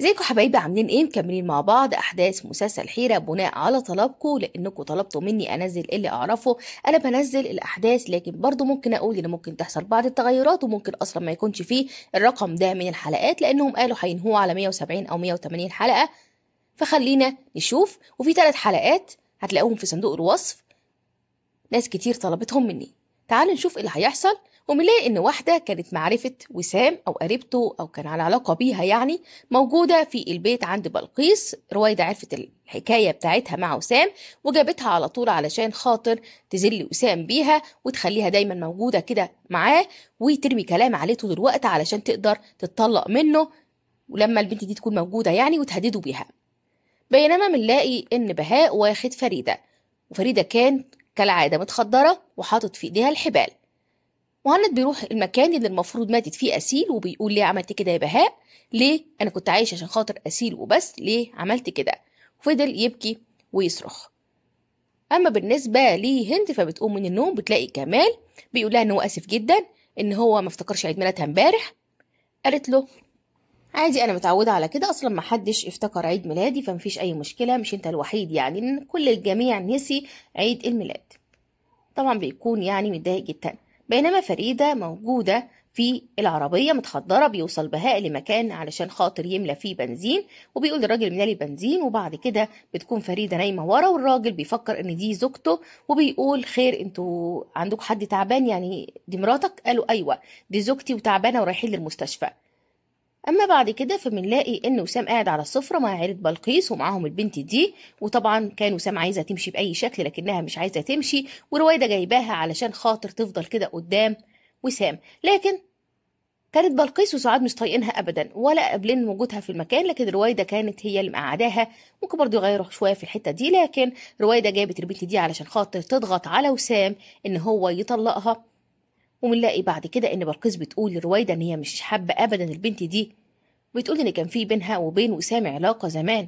ازيكم حبايبي عاملين ايه مكملين مع بعض احداث مسلسل حيره بناء على طلبكم لانكم طلبتوا مني انزل اللي اعرفه انا بنزل الاحداث لكن برضو ممكن اقول ان ممكن تحصل بعض التغيرات وممكن اصلا ما يكونش فيه الرقم ده من الحلقات لانهم قالوا هينهوه على 170 او 180 حلقه فخلينا نشوف وفي ثلاث حلقات هتلاقوهم في صندوق الوصف ناس كتير طلبتهم مني تعالوا نشوف اللي هيحصل وبنلاقي إن واحدة كانت معرفة وسام أو قريبته أو كان على علاقة بيها يعني موجودة في البيت عند بلقيس رويدة عرفت الحكاية بتاعتها مع وسام وجابتها على طول علشان خاطر تزل وسام بيها وتخليها دايما موجودة كده معاه وترمي كلام عليه طول الوقت علشان تقدر تتطلق منه ولما البنت دي تكون موجودة يعني وتهدده بيها بينما بنلاقي إن بهاء واخد فريدة وفريدة كان كالعادة متخدرة وحاطط في إيديها الحبال مهند بيروح المكان اللي المفروض ماتت فيه أسيل وبيقول ليه عملت كده يا بهاء ليه أنا كنت عايش عشان خاطر أسيل وبس ليه عملت كده فضل يبكي ويصرخ أما بالنسبة لهند فبتقوم من النوم بتلاقي كمال بيقول لها إن هو آسف جدا إن هو ما افتكرش عيد ميلادها امبارح قالت له عادي انا متعوده على كده اصلا ما حدش افتكر عيد ميلادي فمفيش اي مشكله مش انت الوحيد يعني ان كل الجميع نسي عيد الميلاد طبعا بيكون يعني متضايق جدا بينما فريدة موجودة في العربية متخدرة بيوصل بهاء لمكان علشان خاطر يملى فيه بنزين وبيقول للراجل من لي بنزين وبعد كده بتكون فريدة نايمة ورا والراجل بيفكر ان دي زوجته وبيقول خير انتوا عندكم حد تعبان يعني دي مراتك قالوا ايوه دي زوجتي وتعبانة ورايحين للمستشفى اما بعد كده فبنلاقي ان وسام قاعد على السفره مع عيله بلقيس ومعاهم البنت دي وطبعا كان وسام عايزه تمشي باي شكل لكنها مش عايزه تمشي وروايده جايباها علشان خاطر تفضل كده قدام وسام لكن كانت بلقيس وسعاد مش طايقينها ابدا ولا قابلين وجودها في المكان لكن روايده كانت هي اللي مقعداها ممكن برضه يغيروا شويه في الحته دي لكن روايده جابت البنت دي علشان خاطر تضغط على وسام ان هو يطلقها وبنلاقي بعد كده ان بلقيس بتقول لرويدة ان هي مش حابة ابدا البنت دي بتقول ان كان في بينها وبين وسام علاقة زمان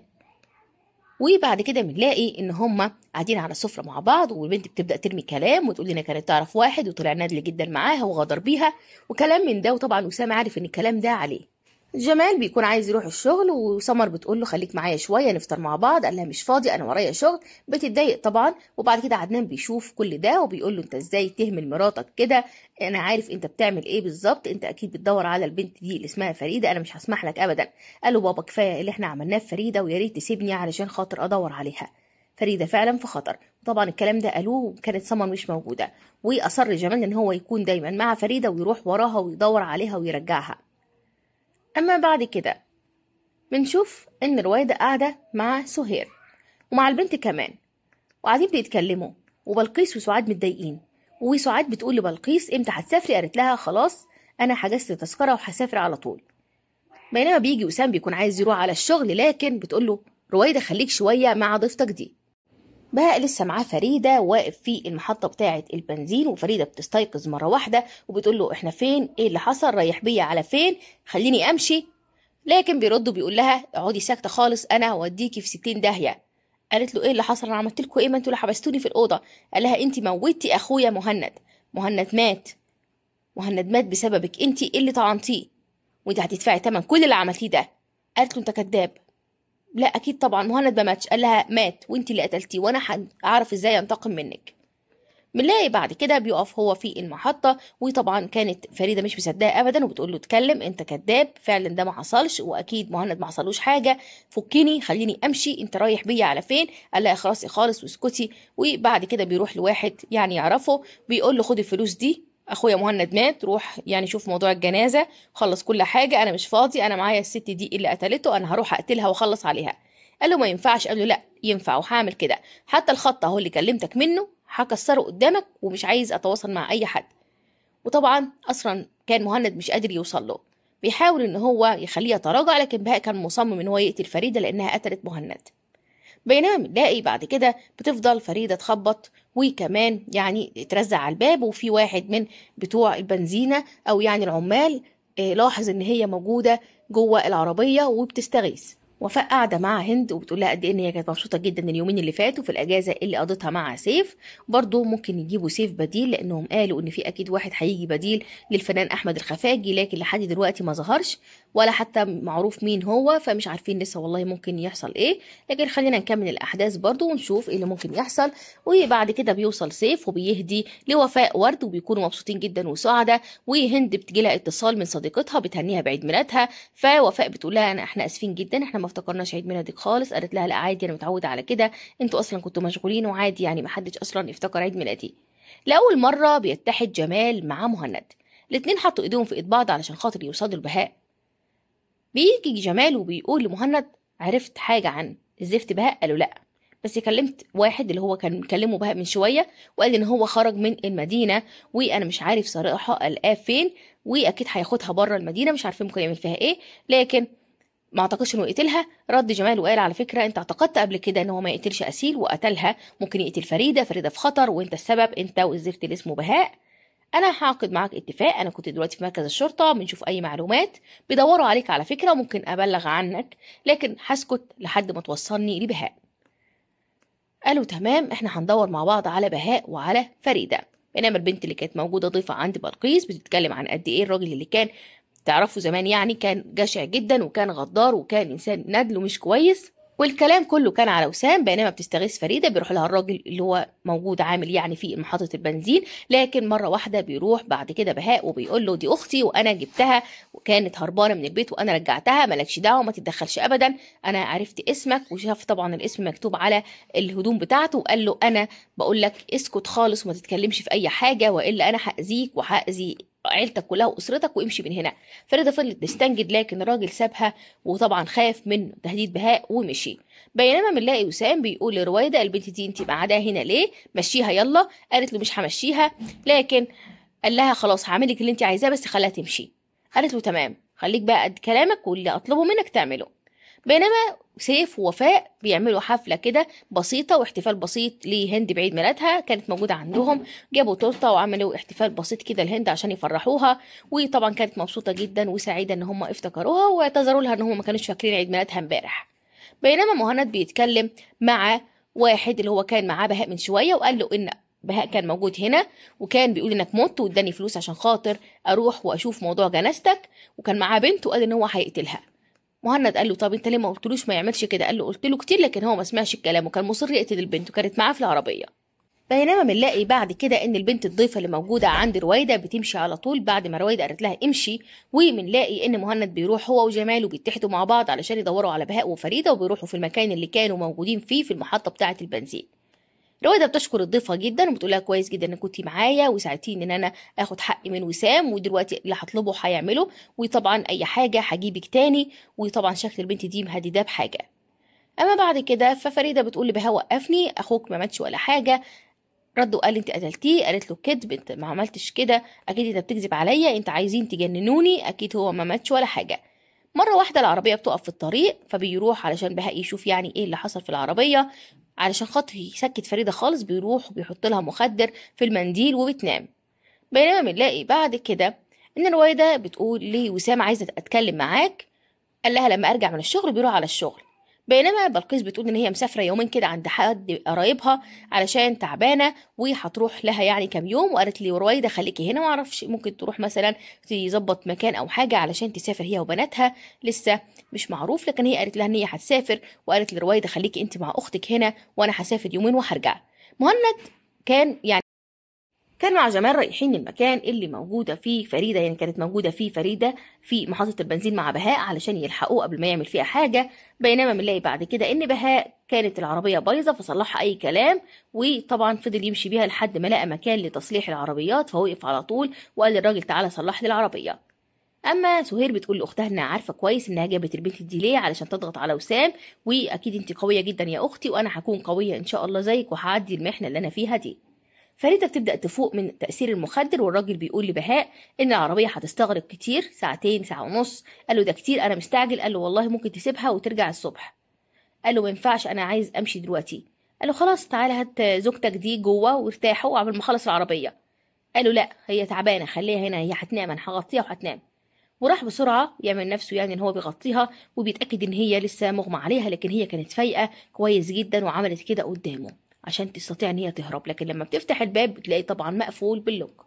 وبعد كده بنلاقي ان هما قاعدين على السفرة مع بعض والبنت بتبدا ترمي كلام وتقول انها كانت تعرف واحد وطلع نادل جدا معاها وغدر بيها وكلام من ده وطبعا وسام عارف ان الكلام ده عليه جمال بيكون عايز يروح الشغل وسمر بتقول له خليك معايا شويه نفطر مع بعض قال لها مش فاضي انا ورايا شغل بتتضايق طبعا وبعد كده عدنان بيشوف كل ده وبيقول له انت ازاي تهمل مراتك كده انا عارف انت بتعمل ايه بالظبط انت اكيد بتدور على البنت دي اللي اسمها فريده انا مش هسمح لك ابدا قال له بابا كفايه اللي احنا عملناه في فريده ويا ريت تسيبني علشان خاطر ادور عليها فريدة فعلا في خطر طبعا الكلام ده قالوه وكانت سمر مش موجودة وأصر جمال إن هو يكون دايما مع فريدة ويروح وراها ويدور عليها ويرجعها أما بعد كده بنشوف إن رويدة قاعدة مع سهير ومع البنت كمان وقاعدين بيتكلموا وبلقيس وسعاد متضايقين وسعاد بتقول لبلقيس امتى هتسافري قالت لها خلاص انا حجزت تذكره وهسافر على طول بينما بيجي وسام بيكون عايز يروح على الشغل لكن بتقول له رويده خليك شويه مع ضيفتك دي بقى لسه معاه فريده واقف في المحطه بتاعه البنزين وفريده بتستيقظ مره واحده وبتقول له احنا فين ايه اللي حصل رايح بيا على فين خليني امشي لكن بيرد وبيقول لها اقعدي ساكته خالص انا هوديكي في ستين داهيه قالت له ايه اللي حصل انا عملت لكم ايه ما انتوا اللي حبستوني في الاوضه قال لها انت موتي اخويا مهند مهند مات مهند مات بسببك انت إيه اللي طعنتيه وانت هتدفعي تمن كل اللي عملتيه ده قالت له انت كذاب لا اكيد طبعا مهند ما ماتش قال لها مات وانت اللي قتلتيه وانا هعرف ازاي انتقم منك بنلاقي إيه بعد كده بيقف هو في المحطة وطبعا كانت فريدة مش مصدقة أبدا وبتقول له اتكلم أنت كذاب فعلا ده ما حصلش وأكيد مهند ما حصلوش حاجة فكني خليني أمشي أنت رايح بيا على فين؟ قال لها خلاص خالص واسكتي وبعد كده بيروح لواحد يعني يعرفه بيقول له خد الفلوس دي اخويا مهند مات روح يعني شوف موضوع الجنازه خلص كل حاجه انا مش فاضي انا معايا الست دي اللي قتلته انا هروح اقتلها واخلص عليها قال له ما ينفعش قال له لا ينفع وهعمل كده حتى الخط اهو اللي كلمتك منه هكسره قدامك ومش عايز اتواصل مع اي حد وطبعا اصلا كان مهند مش قادر يوصل له بيحاول ان هو يخليه يتراجع لكن بهاء كان مصمم ان هو يقتل فريده لانها قتلت مهند بينما بنلاقي بعد كده بتفضل فريدة تخبط وكمان يعني ترزع على الباب وفي واحد من بتوع البنزينة أو يعني العمال آه، لاحظ إن هي موجودة جوه العربية وبتستغيث وفاء قاعده مع هند وبتقول لها قد ايه ان هي كانت مبسوطه جدا اليومين اللي فاتوا في الاجازه اللي قضتها مع سيف برضه ممكن يجيبوا سيف بديل لانهم قالوا ان في اكيد واحد هيجي بديل للفنان احمد الخفاجي لكن لحد دلوقتي ما ظهرش ولا حتى معروف مين هو فمش عارفين لسه والله ممكن يحصل ايه لكن خلينا نكمل الاحداث برضه ونشوف ايه اللي ممكن يحصل وبعد كده بيوصل سيف وبيهدي لوفاء ورد وبيكونوا مبسوطين جدا وسعدة وهند بتجيلها اتصال من صديقتها بتهنيها بعيد ميلادها فوفاء بتقول لها انا احنا اسفين جدا احنا ما افتكرناش عيد ميلادك خالص قالت لها لا عادي انا متعوده على كده انتوا اصلا كنتوا مشغولين وعادي يعني ما حدش اصلا افتكر عيد ميلادي لاول مره بيتحد جمال مع مهند الاتنين حطوا ايديهم في ايد بعض علشان خاطر يوصلوا البهاء بيجي جمال وبيقول لمهند عرفت حاجه عن الزفت بهاء قالوا لا بس كلمت واحد اللي هو كان مكلمه بهاء من شويه وقال ان هو خرج من المدينه وانا مش عارف صراحه القاه فين واكيد هياخدها بره المدينه مش عارفين ممكن يعمل فيها ايه لكن ما اعتقدش انه يقتلها رد جمال وقال على فكره انت اعتقدت قبل كده ان هو ما يقتلش اسيل وقتلها ممكن يقتل فريده فريده في خطر وانت السبب انت والزفت اللي اسمه بهاء انا هعقد معاك اتفاق انا كنت دلوقتي في مركز الشرطه بنشوف اي معلومات بيدوروا عليك على فكره وممكن ابلغ عنك لكن هسكت لحد ما توصلني لبهاء قالوا تمام احنا هندور مع بعض على بهاء وعلى فريده بينما البنت اللي كانت موجوده ضيفه عند بلقيس بتتكلم عن قد ايه الراجل اللي كان تعرفوا زمان يعني كان جشع جدا وكان غدار وكان انسان ندل ومش كويس والكلام كله كان على وسام بينما بتستغيث فريده بيروح لها الراجل اللي هو موجود عامل يعني في محطه البنزين لكن مره واحده بيروح بعد كده بهاء وبيقول له دي اختي وانا جبتها وكانت هربانه من البيت وانا رجعتها مالكش دعوه ما تتدخلش ابدا انا عرفت اسمك وشاف طبعا الاسم مكتوب على الهدوم بتاعته وقال له انا بقول لك اسكت خالص وما تتكلمش في اي حاجه والا انا هاذيك وهاذي عيلتك كلها واسرتك وامشي من هنا فريده فضلت تستنجد لكن الراجل سابها وطبعا خاف من تهديد بهاء ومشي بينما بنلاقي وسام بيقول لرويده البنت دي انت قاعده هنا ليه مشيها يلا قالت له مش همشيها لكن قال لها خلاص هعملك اللي انت عايزاه بس خليها تمشي قالت له تمام خليك بقى قد كلامك واللي اطلبه منك تعمله بينما سيف ووفاء بيعملوا حفلة كده بسيطة واحتفال بسيط لهند بعيد ميلادها كانت موجودة عندهم جابوا تورتة وعملوا احتفال بسيط كده لهند عشان يفرحوها وطبعا كانت مبسوطة جدا وسعيدة ان هم افتكروها واعتذروا لها ان هم ما كانوش فاكرين عيد ميلادها امبارح بينما مهند بيتكلم مع واحد اللي هو كان معاه بهاء من شوية وقال له ان بهاء كان موجود هنا وكان بيقول انك مت واداني فلوس عشان خاطر اروح واشوف موضوع جنازتك وكان معاه بنت وقال ان هو هيقتلها مهند قال له طب انت ليه ما قلتلوش ما يعملش كده قال له قلت له كتير لكن هو ما سمعش الكلام وكان مصر يقتل البنت وكانت معاه في العربيه بينما بنلاقي بعد كده ان البنت الضيفه اللي موجوده عند رويده بتمشي على طول بعد ما رويده قالت لها امشي وبنلاقي ان مهند بيروح هو وجمال وبيتحدوا مع بعض علشان يدوروا على بهاء وفريده وبيروحوا في المكان اللي كانوا موجودين فيه في المحطه بتاعه البنزين رويدة بتشكر الضيفة جدا وبتقول لها كويس جدا انك كنتي معايا وساعدتيني ان انا اخد حقي من وسام ودلوقتي اللي هطلبه هيعمله وطبعا اي حاجه هجيبك تاني وطبعا شكل البنت دي مهدداه بحاجه اما بعد كده ففريده بتقول لبهاء وقفني اخوك ما ماتش ولا حاجه رد وقال انت قتلتيه قالت له كذب انت ما عملتش كده اكيد انت بتكذب عليا انت عايزين تجننوني اكيد هو ما ماتش ولا حاجه مرة واحدة العربية بتقف في الطريق فبيروح علشان بهاء يشوف يعني ايه اللي حصل في العربية علشان خاطر يسكت فريدة خالص بيروح وبيحط لها مخدر في المنديل وبتنام بينما بنلاقي بعد كده إن الوالدة بتقول لوسام عايزة أتكلم معاك قال لها لما أرجع من الشغل بيروح على الشغل بينما بلقيس بتقول ان هي مسافره يومين كده عند حد قرايبها علشان تعبانه وهتروح لها يعني كام يوم وقالت لي رويده خليكي هنا ما اعرفش ممكن تروح مثلا تظبط مكان او حاجه علشان تسافر هي وبناتها لسه مش معروف لكن هي قالت لها ان هي هتسافر وقالت لرويده خليكي انت مع اختك هنا وانا هسافر يومين وهرجع مهند كان يعني كان مع جمال رايحين المكان اللي موجودة فيه فريدة يعني كانت موجودة فيه فريدة في محطة البنزين مع بهاء علشان يلحقوه قبل ما يعمل فيها حاجة بينما بنلاقي بعد كده إن بهاء كانت العربية بايظة فصلحها أي كلام وطبعا فضل يمشي بيها لحد ما لقى مكان لتصليح العربيات فوقف على طول وقال للراجل تعالى صلح لي العربية اما سهير بتقول لاختها انها عارفه كويس انها جابت البنت دي ليه علشان تضغط على وسام واكيد انت قويه جدا يا اختي وانا هكون قويه ان شاء الله زيك وهعدي المحنه اللي انا فيها دي فريدة بتبدأ تفوق من تأثير المخدر والراجل بيقول لبهاء إن العربية هتستغرق كتير ساعتين ساعة ونص قال له ده كتير أنا مستعجل قال له والله ممكن تسيبها وترجع الصبح قال له ما ينفعش أنا عايز أمشي دلوقتي قال له خلاص تعالى هات زوجتك دي جوه وارتاحوا قبل ما أخلص العربية قال له لا هي تعبانة خليها هنا هي هتنام أنا هغطيها وهتنام وراح بسرعة يعمل نفسه يعني إن هو بيغطيها وبيتأكد إن هي لسه مغمى عليها لكن هي كانت فايقة كويس جدا وعملت كده قدامه عشان تستطيع ان هي تهرب لكن لما بتفتح الباب بتلاقي طبعا مقفول باللوك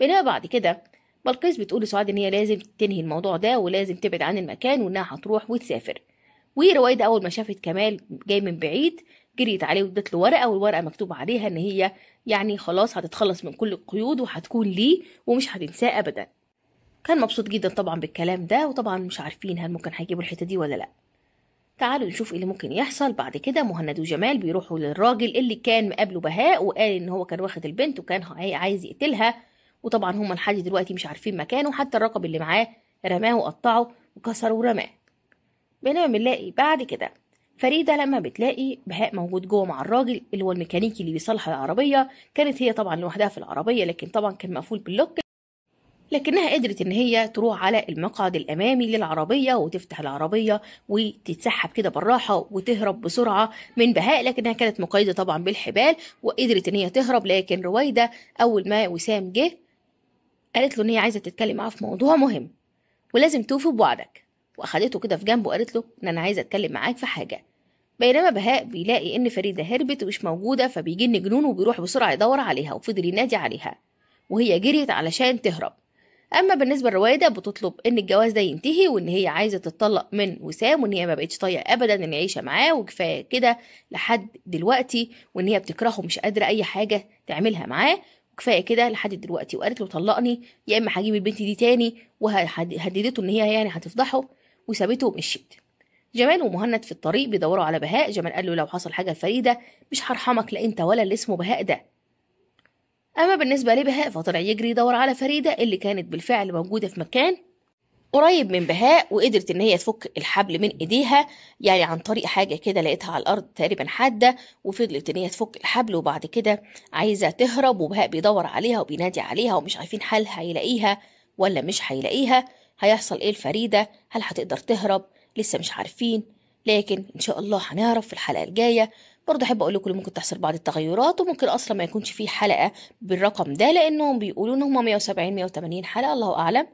بناء بعد كده بلقيس بتقول لسعاد ان هي لازم تنهي الموضوع ده ولازم تبعد عن المكان وانها هتروح وتسافر ورويدة اول ما شافت كمال جاي من بعيد جريت عليه وادت له ورقه والورقه مكتوب عليها ان هي يعني خلاص هتتخلص من كل القيود وهتكون ليه ومش هتنساه ابدا كان مبسوط جدا طبعا بالكلام ده وطبعا مش عارفين هل ممكن هيجيبوا الحته دي ولا لا تعالوا نشوف ايه اللي ممكن يحصل بعد كده مهند وجمال بيروحوا للراجل اللي كان مقابله بهاء وقال ان هو كان واخد البنت وكان عايز يقتلها وطبعا هما لحد دلوقتي مش عارفين مكانه حتى الرقب اللي معاه رماه وقطعه وكسره ورماه بينما بنلاقي بعد كده فريده لما بتلاقي بهاء موجود جوه مع الراجل اللي هو الميكانيكي اللي بيصلح العربيه كانت هي طبعا لوحدها في العربيه لكن طبعا كان مقفول باللوك لكنها قدرت ان هي تروح على المقعد الامامي للعربيه وتفتح العربيه وتتسحب كده بالراحه وتهرب بسرعه من بهاء لكنها كانت مقيده طبعا بالحبال وقدرت ان هي تهرب لكن رويده اول ما وسام جه قالت له ان هي عايزه تتكلم معاه في موضوع مهم ولازم توفي بوعدك واخدته كده في جنبه وقالت له ان انا عايزه اتكلم معاك في حاجه بينما بهاء بيلاقي ان فريده هربت ومش موجوده فبيجن جنون وبيروح بسرعه يدور عليها وفضل ينادي عليها وهي جريت علشان تهرب اما بالنسبه للروايده بتطلب ان الجواز ده ينتهي وان هي عايزه تتطلق من وسام وان هي ما بقتش طايقه ابدا عايشه معاه وكفايه كده لحد دلوقتي وان هي بتكرهه مش قادره اي حاجه تعملها معاه وكفايه كده لحد دلوقتي وقالت له طلقني يا اما هجيب البنت دي تاني وهددته ان هي يعني هتفضحه وسابته ومشيت جمال ومهند في الطريق بيدوروا على بهاء جمال قال له لو حصل حاجه فريده مش هرحمك لا انت ولا اللي اسمه بهاء ده أما بالنسبة لبهاء فطلع يجري يدور على فريدة اللي كانت بالفعل موجودة في مكان قريب من بهاء وقدرت ان هي تفك الحبل من ايديها يعني عن طريق حاجه كده لقيتها على الارض تقريبا حاده وفضلت ان هي تفك الحبل وبعد كده عايزه تهرب وبهاء بيدور عليها وبينادي عليها ومش عارفين هل هيلاقيها ولا مش هيلاقيها هيحصل ايه لفريده هل هتقدر تهرب لسه مش عارفين لكن ان شاء الله هنعرف في الحلقه الجايه برضه احب اقول لكم ممكن تحصل بعض التغيرات وممكن اصلا ما يكونش فيه حلقه بالرقم ده لانهم بيقولوا ان هم 170 180 حلقه الله اعلم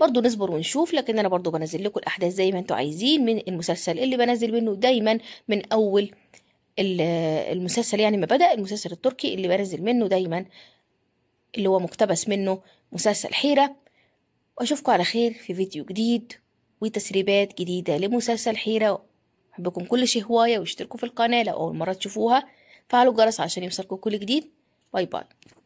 برضه نصبر ونشوف لكن انا برضه بنزل لكم الاحداث زي ما انتوا عايزين من المسلسل اللي بنزل منه دايما من اول المسلسل يعني ما بدا المسلسل التركي اللي بنزل منه دايما اللي هو مقتبس منه مسلسل حيره واشوفكم على خير في فيديو جديد وتسريبات جديدة لمسلسل حيرة بحبكم كل شيء هواية واشتركوا في القناة لو أول مرة تشوفوها فعلوا الجرس عشان يوصلكم كل جديد باي باي